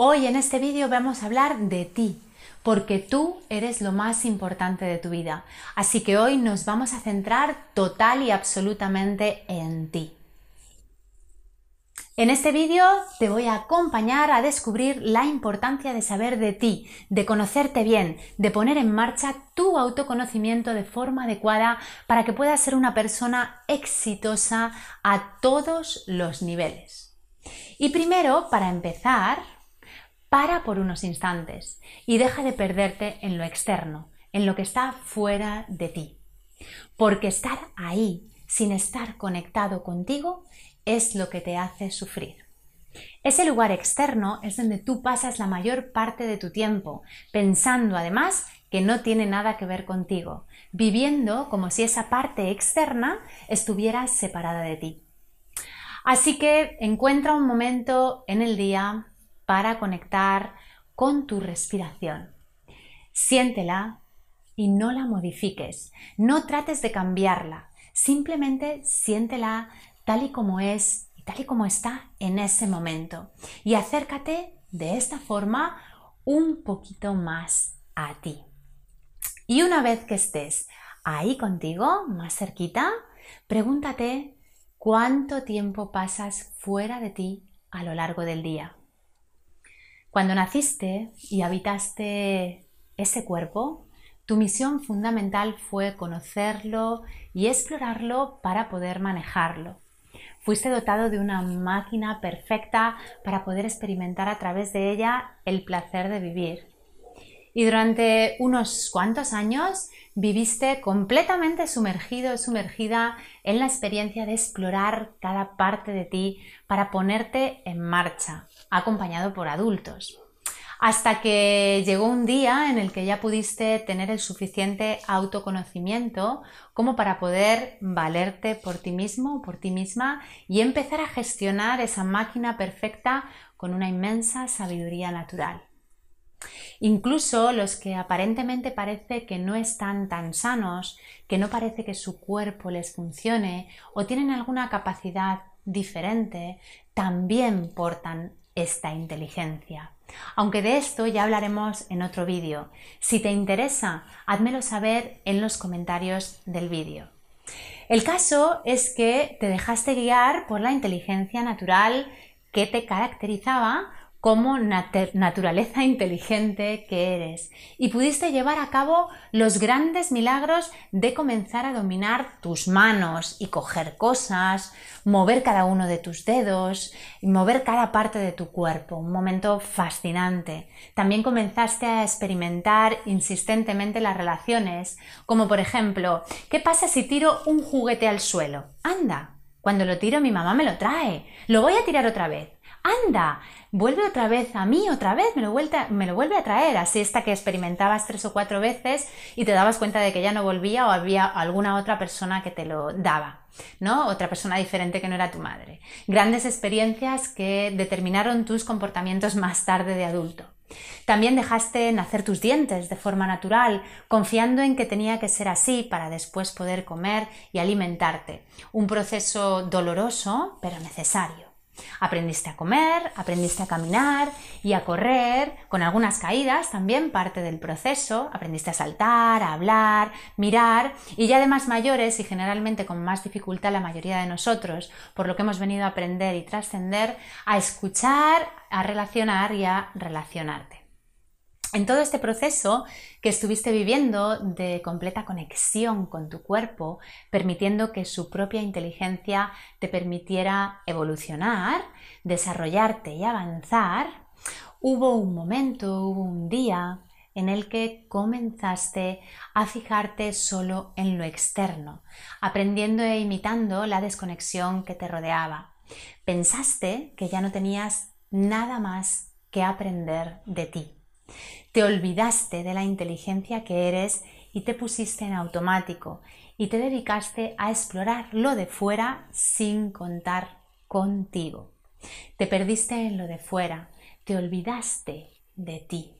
Hoy en este vídeo vamos a hablar de ti, porque tú eres lo más importante de tu vida. Así que hoy nos vamos a centrar total y absolutamente en ti. En este vídeo te voy a acompañar a descubrir la importancia de saber de ti, de conocerte bien, de poner en marcha tu autoconocimiento de forma adecuada para que puedas ser una persona exitosa a todos los niveles. Y primero, para empezar, para por unos instantes y deja de perderte en lo externo, en lo que está fuera de ti. Porque estar ahí sin estar conectado contigo es lo que te hace sufrir. Ese lugar externo es donde tú pasas la mayor parte de tu tiempo, pensando además que no tiene nada que ver contigo, viviendo como si esa parte externa estuviera separada de ti. Así que encuentra un momento en el día para conectar con tu respiración. Siéntela y no la modifiques, no trates de cambiarla, simplemente siéntela tal y como es y tal y como está en ese momento y acércate de esta forma un poquito más a ti. Y una vez que estés ahí contigo, más cerquita, pregúntate cuánto tiempo pasas fuera de ti a lo largo del día. Cuando naciste y habitaste ese cuerpo, tu misión fundamental fue conocerlo y explorarlo para poder manejarlo. Fuiste dotado de una máquina perfecta para poder experimentar a través de ella el placer de vivir y durante unos cuantos años viviste completamente sumergido, sumergida en la experiencia de explorar cada parte de ti para ponerte en marcha, acompañado por adultos. Hasta que llegó un día en el que ya pudiste tener el suficiente autoconocimiento como para poder valerte por ti mismo, o por ti misma y empezar a gestionar esa máquina perfecta con una inmensa sabiduría natural. Incluso los que aparentemente parece que no están tan sanos, que no parece que su cuerpo les funcione o tienen alguna capacidad diferente, también portan esta inteligencia. Aunque de esto ya hablaremos en otro vídeo. Si te interesa, házmelo saber en los comentarios del vídeo. El caso es que te dejaste guiar por la inteligencia natural que te caracterizaba como naturaleza inteligente que eres y pudiste llevar a cabo los grandes milagros de comenzar a dominar tus manos y coger cosas, mover cada uno de tus dedos, y mover cada parte de tu cuerpo, un momento fascinante. También comenzaste a experimentar insistentemente las relaciones, como por ejemplo, ¿qué pasa si tiro un juguete al suelo? Anda, cuando lo tiro mi mamá me lo trae, lo voy a tirar otra vez anda, vuelve otra vez a mí, otra vez, me lo, vuelve a traer. Así esta que experimentabas tres o cuatro veces y te dabas cuenta de que ya no volvía o había alguna otra persona que te lo daba. ¿no? Otra persona diferente que no era tu madre. Grandes experiencias que determinaron tus comportamientos más tarde de adulto. También dejaste nacer tus dientes de forma natural, confiando en que tenía que ser así para después poder comer y alimentarte. Un proceso doloroso, pero necesario. Aprendiste a comer, aprendiste a caminar y a correr, con algunas caídas también parte del proceso, aprendiste a saltar, a hablar, mirar y ya de más mayores y generalmente con más dificultad la mayoría de nosotros, por lo que hemos venido a aprender y trascender, a escuchar, a relacionar y a relacionarte en todo este proceso que estuviste viviendo de completa conexión con tu cuerpo, permitiendo que su propia inteligencia te permitiera evolucionar, desarrollarte y avanzar, hubo un momento, hubo un día en el que comenzaste a fijarte solo en lo externo, aprendiendo e imitando la desconexión que te rodeaba. Pensaste que ya no tenías nada más que aprender de ti te olvidaste de la inteligencia que eres y te pusiste en automático y te dedicaste a explorar lo de fuera sin contar contigo. Te perdiste en lo de fuera, te olvidaste de ti.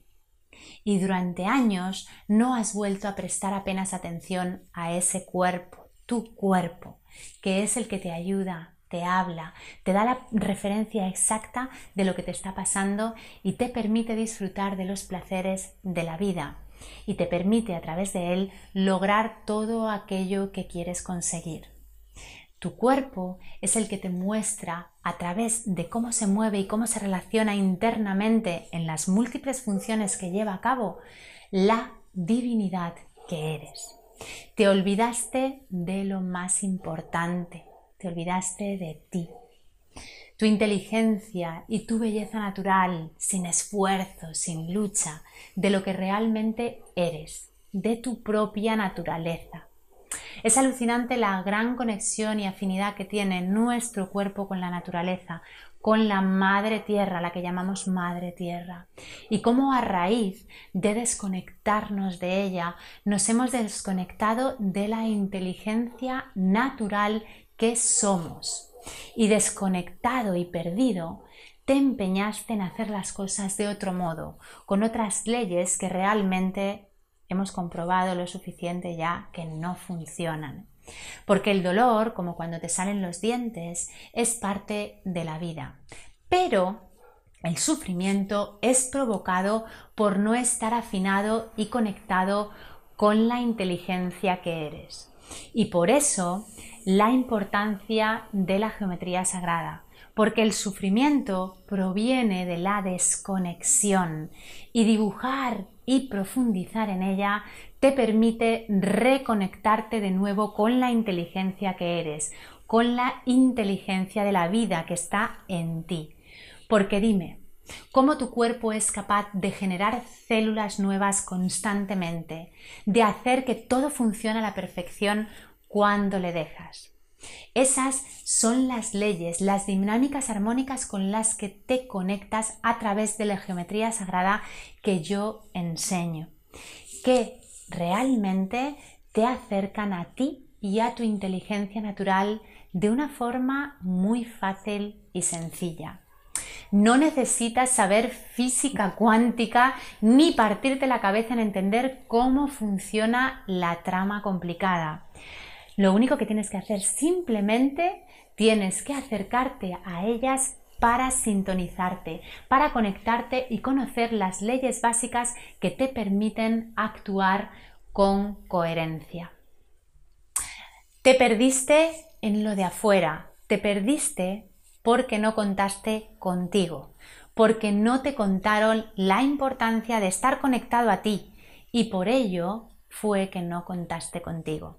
Y durante años no has vuelto a prestar apenas atención a ese cuerpo, tu cuerpo, que es el que te ayuda te habla, te da la referencia exacta de lo que te está pasando y te permite disfrutar de los placeres de la vida y te permite a través de él lograr todo aquello que quieres conseguir. Tu cuerpo es el que te muestra a través de cómo se mueve y cómo se relaciona internamente en las múltiples funciones que lleva a cabo la divinidad que eres. Te olvidaste de lo más importante, te olvidaste de ti. Tu inteligencia y tu belleza natural, sin esfuerzo, sin lucha, de lo que realmente eres, de tu propia naturaleza. Es alucinante la gran conexión y afinidad que tiene nuestro cuerpo con la naturaleza, con la madre tierra, la que llamamos madre tierra, y cómo a raíz de desconectarnos de ella nos hemos desconectado de la inteligencia natural que somos. Y desconectado y perdido, te empeñaste en hacer las cosas de otro modo, con otras leyes que realmente hemos comprobado lo suficiente ya que no funcionan. Porque el dolor, como cuando te salen los dientes, es parte de la vida. Pero el sufrimiento es provocado por no estar afinado y conectado con la inteligencia que eres. Y por eso la importancia de la geometría sagrada, porque el sufrimiento proviene de la desconexión y dibujar y profundizar en ella te permite reconectarte de nuevo con la inteligencia que eres, con la inteligencia de la vida que está en ti. Porque dime, cómo tu cuerpo es capaz de generar células nuevas constantemente, de hacer que todo funcione a la perfección cuando le dejas. Esas son las leyes, las dinámicas armónicas con las que te conectas a través de la geometría sagrada que yo enseño, que realmente te acercan a ti y a tu inteligencia natural de una forma muy fácil y sencilla. No necesitas saber física cuántica ni partirte la cabeza en entender cómo funciona la trama complicada. Lo único que tienes que hacer simplemente tienes que acercarte a ellas para sintonizarte, para conectarte y conocer las leyes básicas que te permiten actuar con coherencia. Te perdiste en lo de afuera, te perdiste porque no contaste contigo, porque no te contaron la importancia de estar conectado a ti y por ello fue que no contaste contigo.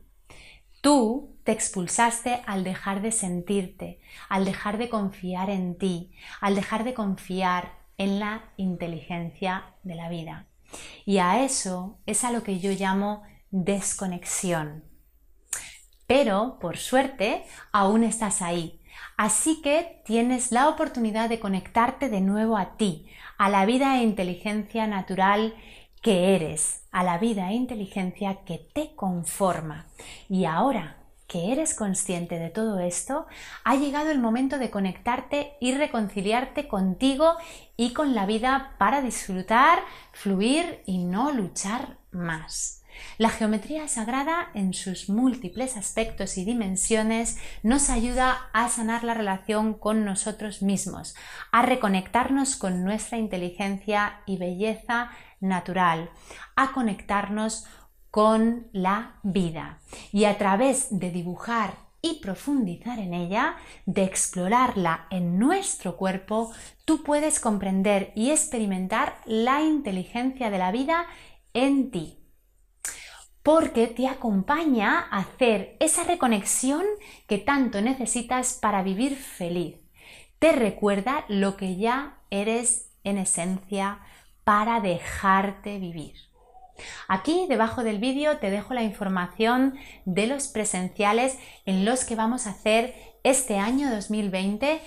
Tú te expulsaste al dejar de sentirte, al dejar de confiar en ti, al dejar de confiar en la inteligencia de la vida. Y a eso es a lo que yo llamo desconexión. Pero, por suerte, aún estás ahí. Así que tienes la oportunidad de conectarte de nuevo a ti, a la vida e inteligencia natural que eres, a la vida e inteligencia que te conforma. Y ahora que eres consciente de todo esto, ha llegado el momento de conectarte y reconciliarte contigo y con la vida para disfrutar, fluir y no luchar más. La geometría sagrada, en sus múltiples aspectos y dimensiones, nos ayuda a sanar la relación con nosotros mismos, a reconectarnos con nuestra inteligencia y belleza natural, a conectarnos con la vida y a través de dibujar y profundizar en ella, de explorarla en nuestro cuerpo, tú puedes comprender y experimentar la inteligencia de la vida en ti. Porque te acompaña a hacer esa reconexión que tanto necesitas para vivir feliz. Te recuerda lo que ya eres en esencia para dejarte vivir. Aquí debajo del vídeo te dejo la información de los presenciales en los que vamos a hacer este año 2020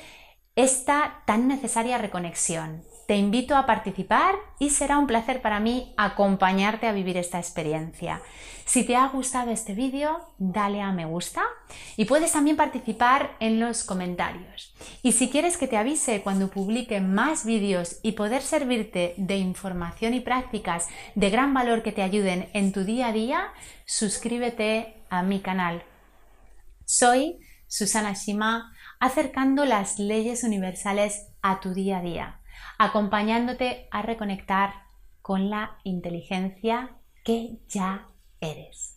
esta tan necesaria reconexión. Te invito a participar y será un placer para mí acompañarte a vivir esta experiencia. Si te ha gustado este vídeo, dale a me gusta y puedes también participar en los comentarios. Y si quieres que te avise cuando publique más vídeos y poder servirte de información y prácticas de gran valor que te ayuden en tu día a día, suscríbete a mi canal. Soy Susana Shima acercando las leyes universales a tu día a día, acompañándote a reconectar con la inteligencia que ya eres.